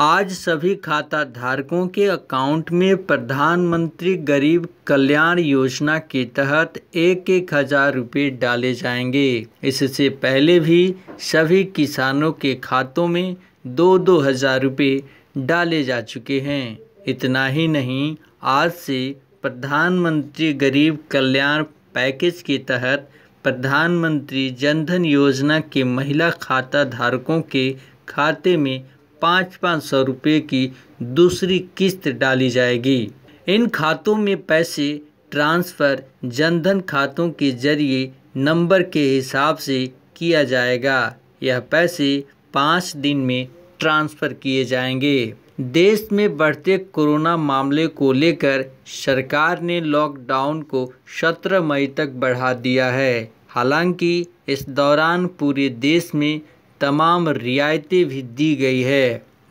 आज सभी खाता धारकों के अकाउंट में प्रधानमंत्री गरीब कल्याण योजना के तहत एक एक हजार रुपये डाले जाएंगे इससे पहले भी सभी किसानों के खातों में दो दो हजार रुपये डाले जा चुके हैं इतना ही नहीं आज से प्रधानमंत्री गरीब कल्याण पैकेज के तहत प्रधानमंत्री जनधन योजना के महिला खाता धारकों के खाते में पाँच पाँच सौ रुपये की दूसरी किस्त डाली जाएगी इन खातों में पैसे ट्रांसफ़र जनधन खातों के जरिए नंबर के हिसाब से किया जाएगा यह पैसे पाँच दिन में ट्रांसफ़र किए जाएंगे देश में बढ़ते कोरोना मामले को लेकर सरकार ने लॉकडाउन को 17 मई तक बढ़ा दिया है हालांकि इस दौरान पूरे देश में तमाम रियायतें भी दी गई है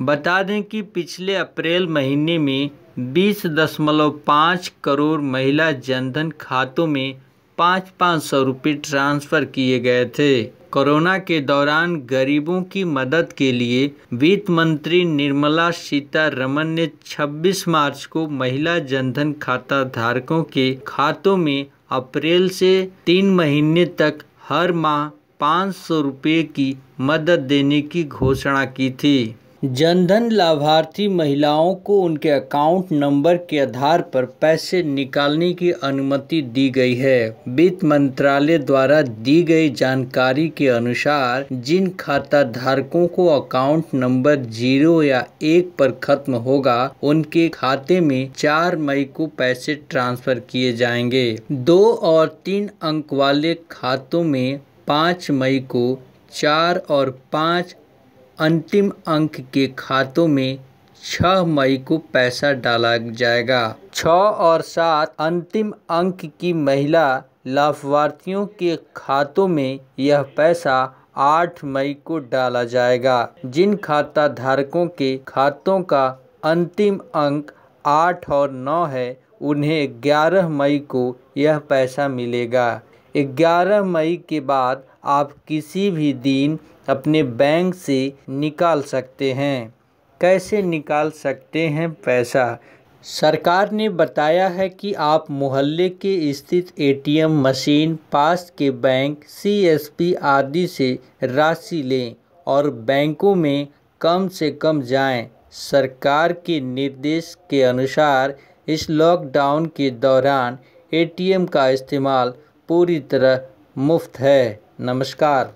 बता दें कि पिछले अप्रैल महीने में बीस दशमलव पाँच करोड़ महिला जनधन खातों में पाँच पाँच सौ रुपये ट्रांसफ़र किए गए थे कोरोना के दौरान गरीबों की मदद के लिए वित्त मंत्री निर्मला सीतारमन ने 26 मार्च को महिला जनधन खाता धारकों के खातों में अप्रैल से तीन महीने तक हर माह पाँच सौ रुपये की मदद देने की घोषणा की थी जनधन लाभार्थी महिलाओं को उनके अकाउंट नंबर के आधार पर पैसे निकालने की अनुमति दी गई है वित्त मंत्रालय द्वारा दी गई जानकारी के अनुसार जिन खाता धारकों को अकाउंट नंबर जीरो या एक पर खत्म होगा उनके खाते में चार मई को पैसे ट्रांसफर किए जाएंगे दो और तीन अंक वाले खातों में पाँच मई को चार और पाँच अंतिम अंक के खातों में छः मई को पैसा डाला जाएगा छः और सात अंतिम अंक की महिला लाभार्थियों के खातों में यह पैसा आठ मई को डाला जाएगा जिन खाता धारकों के खातों का अंतिम अंक आठ और नौ है उन्हें ग्यारह मई को यह पैसा मिलेगा ग्यारह मई के बाद आप किसी भी दिन अपने बैंक से निकाल सकते हैं कैसे निकाल सकते हैं पैसा सरकार ने बताया है कि आप मोहल्ले के स्थित एटीएम मशीन पास के बैंक सीएसपी आदि से राशि लें और बैंकों में कम से कम जाएं। सरकार के निर्देश के अनुसार इस लॉकडाउन के दौरान एटीएम का इस्तेमाल पूरी तरह मुफ्त है नमस्कार